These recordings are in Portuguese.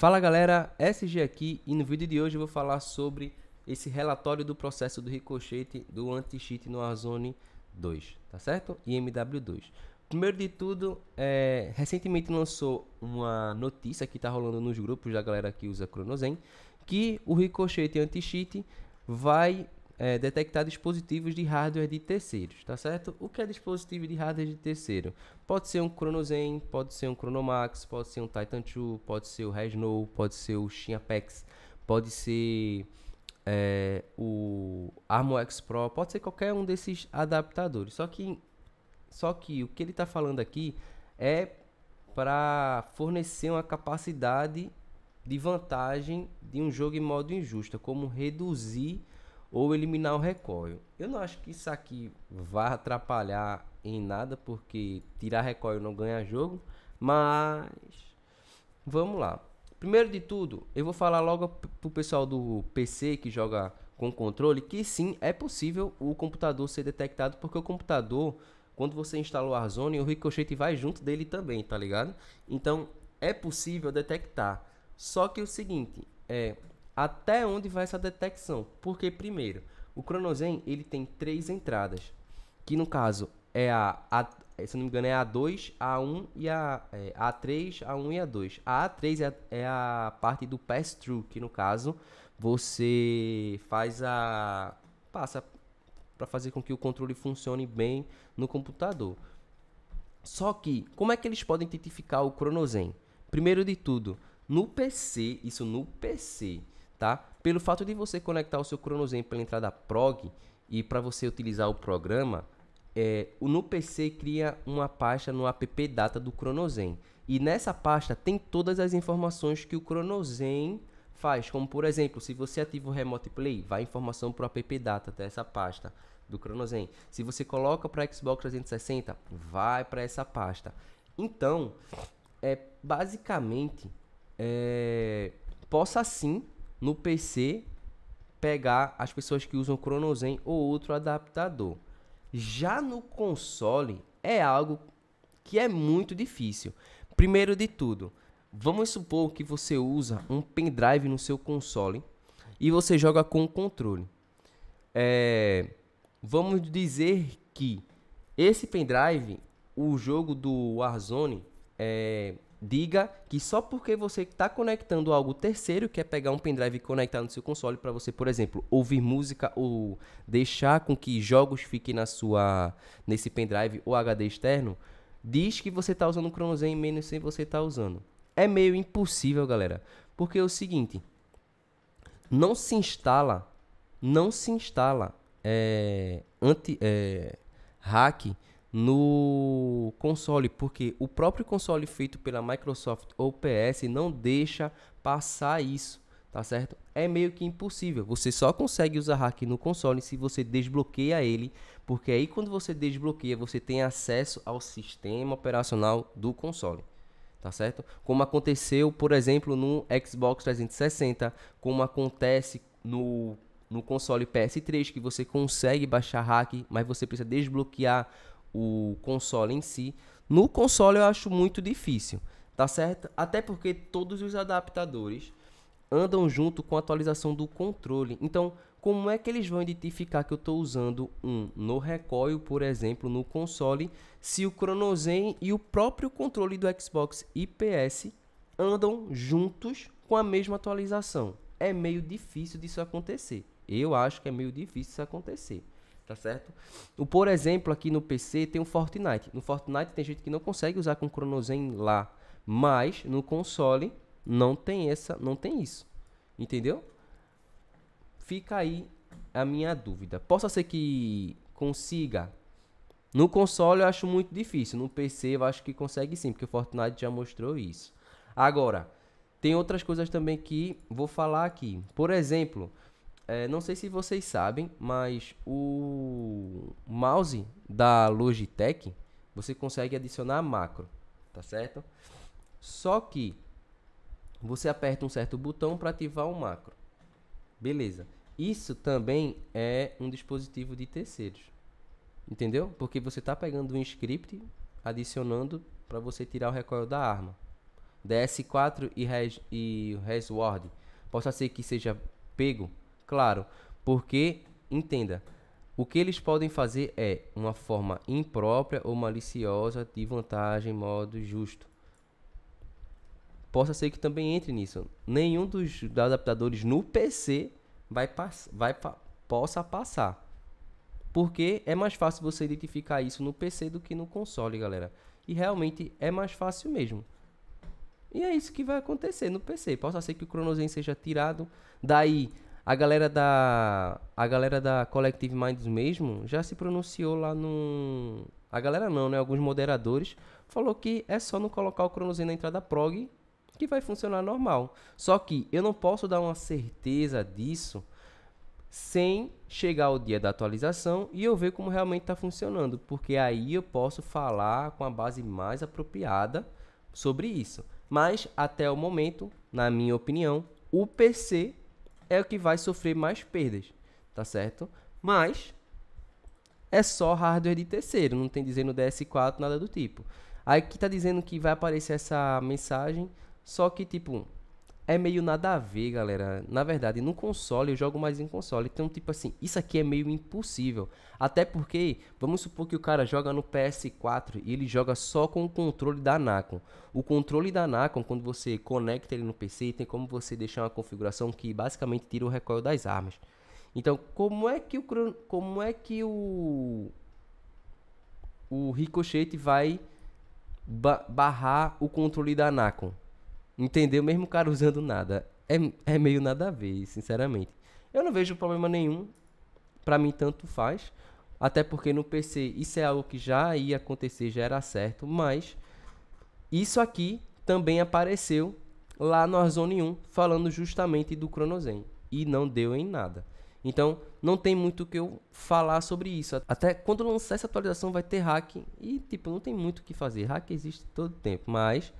Fala galera, SG aqui e no vídeo de hoje eu vou falar sobre esse relatório do processo do ricochete do anti-cheat no Ozone 2, tá certo? IMW2. Primeiro de tudo, é, recentemente lançou uma notícia que está rolando nos grupos da galera que usa Cronosem que o ricochete anti-cheat vai é, detectar dispositivos de hardware de terceiros, tá certo? O que é dispositivo de hardware de terceiro? Pode ser um Chronozen, pode ser um Chronomax, pode ser um Titan 2, pode ser o Resno, pode ser o Xinapex, pode ser é, o X Pro, pode ser qualquer um desses adaptadores. Só que, só que o que ele está falando aqui é para fornecer uma capacidade de vantagem de um jogo em modo injusto, como reduzir ou eliminar o recoil. Eu não acho que isso aqui vá atrapalhar em nada, porque tirar recoil não ganha jogo, mas vamos lá. Primeiro de tudo, eu vou falar logo pro pessoal do PC que joga com controle que sim, é possível o computador ser detectado, porque o computador, quando você instala o Arzoni, o ricochete vai junto dele também, tá ligado? Então, é possível detectar. Só que o seguinte, é, até onde vai essa detecção. Porque, primeiro, o Cronozen ele tem três entradas, que no caso é a, a se não me engano é a 2 A1 e a é, A3, A1 e A2. A A3 é a, é a parte do pass-through, que no caso você faz a passa para fazer com que o controle funcione bem no computador. Só que como é que eles podem identificar o Cronozen? Primeiro de tudo, no PC, isso no PC, tá? Pelo fato de você conectar o seu ChronoZen pela entrada PROG e para você utilizar o programa, é, no PC cria uma pasta no app data do ChronoZen. E nessa pasta tem todas as informações que o ChronoZen faz, como por exemplo, se você ativa o Remote Play, vai informação para o app data dessa pasta do ChronoZen. Se você coloca para Xbox 360, vai para essa pasta. Então, é basicamente é, possa sim no PC pegar as pessoas que usam ChronoZen ou outro adaptador. Já no console é algo que é muito difícil. Primeiro de tudo, vamos supor que você usa um pendrive no seu console e você joga com o controle. É, vamos dizer que esse pendrive, o jogo do Warzone, é, Diga que só porque você está conectando algo terceiro, que é pegar um pendrive e conectar no seu console para você, por exemplo, ouvir música ou deixar com que jogos fiquem na sua nesse pendrive ou HD externo, diz que você está usando o Chrono Zen menos sem você estar tá usando. É meio impossível, galera, porque é o seguinte: não se instala, não se instala é, anti é, hack no console, porque o próprio console feito pela Microsoft OPS PS não deixa passar isso, tá certo? É meio que impossível. Você só consegue usar hack no console se você desbloqueia ele, porque aí quando você desbloqueia, você tem acesso ao sistema operacional do console. Tá certo? Como aconteceu, por exemplo, no Xbox 360, como acontece no, no console PS3, que você consegue baixar hack, mas você precisa desbloquear o console em si. No console eu acho muito difícil, tá certo? Até porque todos os adaptadores andam junto com a atualização do controle. Então, como é que eles vão identificar que eu estou usando um no recoil, por exemplo, no console, se o ChronoZen e o próprio controle do Xbox ips andam juntos com a mesma atualização? É meio difícil disso acontecer. Eu acho que é meio difícil isso acontecer tá certo? O, por exemplo, aqui no PC tem o Fortnite. No Fortnite tem gente que não consegue usar com o Zen lá, mas no console não tem essa, não tem isso. Entendeu? Fica aí a minha dúvida. Possa ser que consiga no console eu acho muito difícil, no PC eu acho que consegue sim, porque o Fortnite já mostrou isso. Agora, tem outras coisas também que vou falar aqui. Por exemplo, é, não sei se vocês sabem, mas o mouse da Logitech você consegue adicionar macro, tá certo? Só que você aperta um certo botão para ativar o macro. Beleza. Isso também é um dispositivo de terceiros. Entendeu? Porque você está pegando um script, adicionando para você tirar o recoil da arma. DS4 e, res, e Resword. Possa ser que seja pego Claro, porque, entenda, o que eles podem fazer é uma forma imprópria ou maliciosa de vantagem, modo justo. Possa ser que também entre nisso. Nenhum dos adaptadores no PC vai, pass vai pa possa passar. Porque é mais fácil você identificar isso no PC do que no console, galera. E realmente é mais fácil mesmo. E é isso que vai acontecer no PC. Possa ser que o Chrono seja tirado. Daí a galera da a galera da Collective Minds mesmo já se pronunciou lá no a galera não, né? Alguns moderadores falou que é só não colocar o cronozinho na entrada prog que vai funcionar normal. Só que eu não posso dar uma certeza disso sem chegar o dia da atualização e eu ver como realmente está funcionando, porque aí eu posso falar com a base mais apropriada sobre isso. Mas até o momento, na minha opinião, o PC é o que vai sofrer mais perdas, tá certo? Mas é só hardware de terceiro, não tem dizendo DS4, nada do tipo. Aí que tá dizendo que vai aparecer essa mensagem, só que tipo, é meio nada a ver, galera. Na verdade, no console eu jogo mais em console. Então, tipo assim, isso aqui é meio impossível. Até porque, vamos supor que o cara joga no PS4 e ele joga só com o controle da Nacon. O controle da Nacon, quando você conecta ele no PC, tem como você deixar uma configuração que basicamente tira o recoil das armas. Então, como é que o como é que o o ricochete vai ba barrar o controle da Nacon? Entendeu? Mesmo cara usando nada. É, é meio nada a ver, sinceramente. Eu não vejo problema nenhum. Para mim, tanto faz. Até porque no PC isso é algo que já ia acontecer, já era certo. Mas isso aqui também apareceu lá no Warzone 1, falando justamente do Chronozen. E não deu em nada. Então, não tem muito o que eu falar sobre isso. Até quando lançar essa atualização vai ter hack. E, tipo, não tem muito o que fazer. Hack existe todo tempo. Mas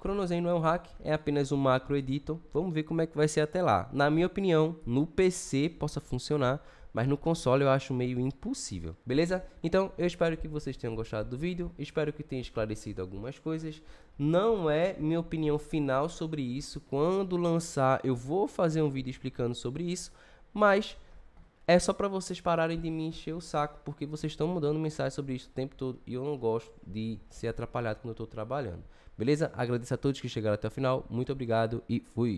Chronozen não é um hack, é apenas um macro editor. Vamos ver como é que vai ser até lá. Na minha opinião, no PC possa funcionar, mas no console eu acho meio impossível, beleza? Então eu espero que vocês tenham gostado do vídeo, espero que tenha esclarecido algumas coisas. Não é minha opinião final sobre isso, quando lançar eu vou fazer um vídeo explicando sobre isso, mas é só para vocês pararem de me encher o saco, porque vocês estão mandando mensagem sobre isso o tempo todo e eu não gosto de ser atrapalhado quando eu estou trabalhando. Beleza? Agradeço a todos que chegaram até o final. Muito obrigado e fui.